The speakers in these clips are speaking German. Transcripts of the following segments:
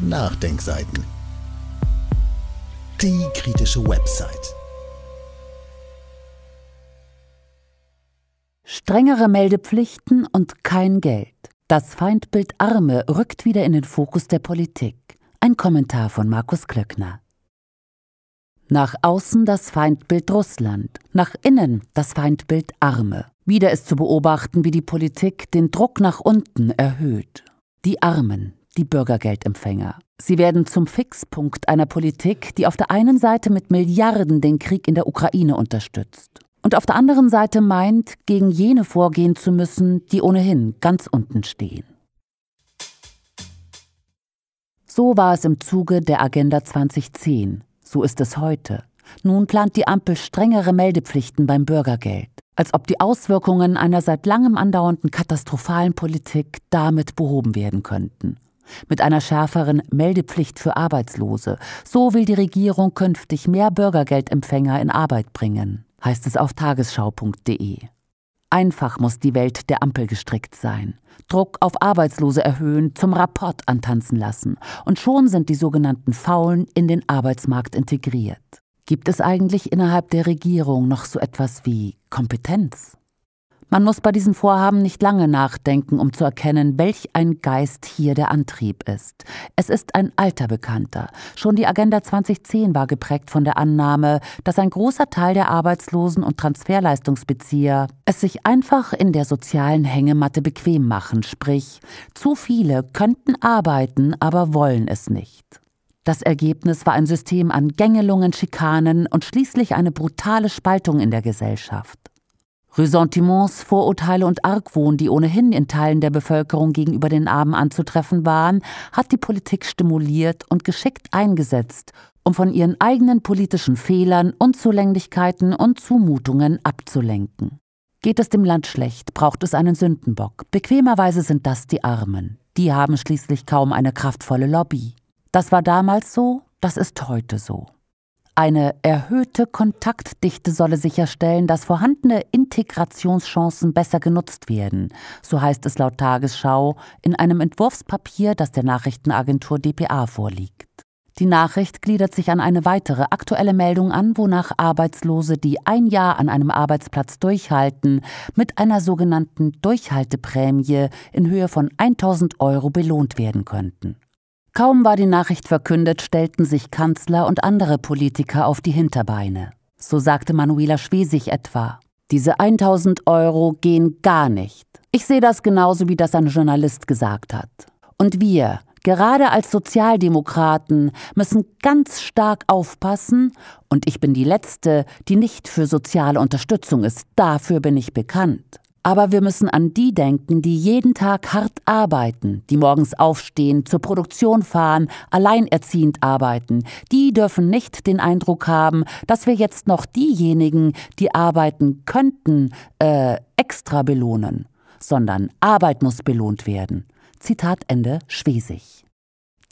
Nachdenkseiten. Die kritische Website. Strengere Meldepflichten und kein Geld. Das Feindbild Arme rückt wieder in den Fokus der Politik. Ein Kommentar von Markus Klöckner. Nach außen das Feindbild Russland, nach innen das Feindbild Arme. Wieder ist zu beobachten, wie die Politik den Druck nach unten erhöht. Die Armen, die Bürgergeldempfänger. Sie werden zum Fixpunkt einer Politik, die auf der einen Seite mit Milliarden den Krieg in der Ukraine unterstützt und auf der anderen Seite meint, gegen jene vorgehen zu müssen, die ohnehin ganz unten stehen. So war es im Zuge der Agenda 2010, so ist es heute. Nun plant die Ampel strengere Meldepflichten beim Bürgergeld, als ob die Auswirkungen einer seit langem andauernden katastrophalen Politik damit behoben werden könnten. Mit einer schärferen Meldepflicht für Arbeitslose. So will die Regierung künftig mehr Bürgergeldempfänger in Arbeit bringen, heißt es auf tagesschau.de. Einfach muss die Welt der Ampel gestrickt sein. Druck auf Arbeitslose erhöhen, zum Rapport antanzen lassen. Und schon sind die sogenannten Faulen in den Arbeitsmarkt integriert. Gibt es eigentlich innerhalb der Regierung noch so etwas wie Kompetenz? Man muss bei diesem Vorhaben nicht lange nachdenken, um zu erkennen, welch ein Geist hier der Antrieb ist. Es ist ein alter Bekannter. Schon die Agenda 2010 war geprägt von der Annahme, dass ein großer Teil der Arbeitslosen und Transferleistungsbezieher es sich einfach in der sozialen Hängematte bequem machen, sprich, zu viele könnten arbeiten, aber wollen es nicht. Das Ergebnis war ein System an Gängelungen, Schikanen und schließlich eine brutale Spaltung in der Gesellschaft. Ressentiments, Vorurteile und Argwohn, die ohnehin in Teilen der Bevölkerung gegenüber den Armen anzutreffen waren, hat die Politik stimuliert und geschickt eingesetzt, um von ihren eigenen politischen Fehlern, Unzulänglichkeiten und Zumutungen abzulenken. Geht es dem Land schlecht, braucht es einen Sündenbock. Bequemerweise sind das die Armen. Die haben schließlich kaum eine kraftvolle Lobby. Das war damals so, das ist heute so. Eine erhöhte Kontaktdichte solle sicherstellen, dass vorhandene Integrationschancen besser genutzt werden. So heißt es laut Tagesschau in einem Entwurfspapier, das der Nachrichtenagentur dpa vorliegt. Die Nachricht gliedert sich an eine weitere aktuelle Meldung an, wonach Arbeitslose, die ein Jahr an einem Arbeitsplatz durchhalten, mit einer sogenannten Durchhalteprämie in Höhe von 1000 Euro belohnt werden könnten. Kaum war die Nachricht verkündet, stellten sich Kanzler und andere Politiker auf die Hinterbeine. So sagte Manuela Schwesig etwa, diese 1000 Euro gehen gar nicht. Ich sehe das genauso, wie das ein Journalist gesagt hat. Und wir, gerade als Sozialdemokraten, müssen ganz stark aufpassen, und ich bin die Letzte, die nicht für soziale Unterstützung ist, dafür bin ich bekannt. Aber wir müssen an die denken, die jeden Tag hart arbeiten, die morgens aufstehen, zur Produktion fahren, alleinerziehend arbeiten. Die dürfen nicht den Eindruck haben, dass wir jetzt noch diejenigen, die arbeiten könnten, äh, extra belohnen, sondern Arbeit muss belohnt werden. Zitat Ende Schwesig.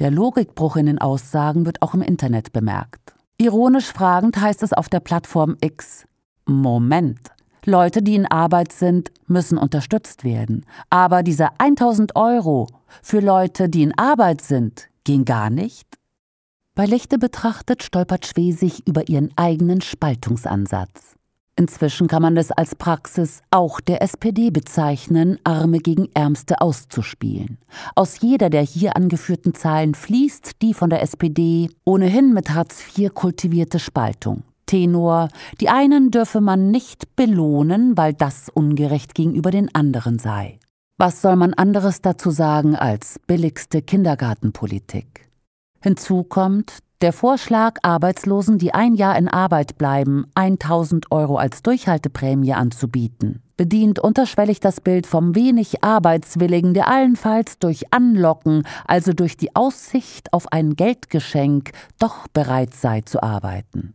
Der Logikbruch in den Aussagen wird auch im Internet bemerkt. Ironisch fragend heißt es auf der Plattform X, Moment, Leute, die in Arbeit sind, müssen unterstützt werden. Aber diese 1000 Euro für Leute, die in Arbeit sind, gehen gar nicht? Bei Lichte betrachtet stolpert Schwesig über ihren eigenen Spaltungsansatz. Inzwischen kann man es als Praxis auch der SPD bezeichnen, Arme gegen Ärmste auszuspielen. Aus jeder der hier angeführten Zahlen fließt die von der SPD ohnehin mit Hartz IV kultivierte Spaltung. Tenor, die einen dürfe man nicht belohnen, weil das ungerecht gegenüber den anderen sei. Was soll man anderes dazu sagen als billigste Kindergartenpolitik? Hinzu kommt, der Vorschlag, Arbeitslosen, die ein Jahr in Arbeit bleiben, 1000 Euro als Durchhalteprämie anzubieten, bedient unterschwellig das Bild vom wenig Arbeitswilligen, der allenfalls durch Anlocken, also durch die Aussicht auf ein Geldgeschenk, doch bereit sei zu arbeiten.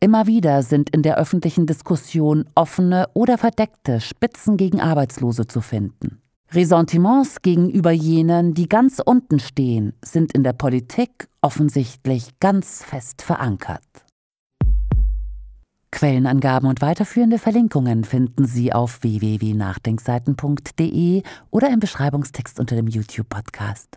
Immer wieder sind in der öffentlichen Diskussion offene oder verdeckte Spitzen gegen Arbeitslose zu finden. Ressentiments gegenüber jenen, die ganz unten stehen, sind in der Politik offensichtlich ganz fest verankert. Quellenangaben und weiterführende Verlinkungen finden Sie auf www.nachdenkseiten.de oder im Beschreibungstext unter dem YouTube-Podcast.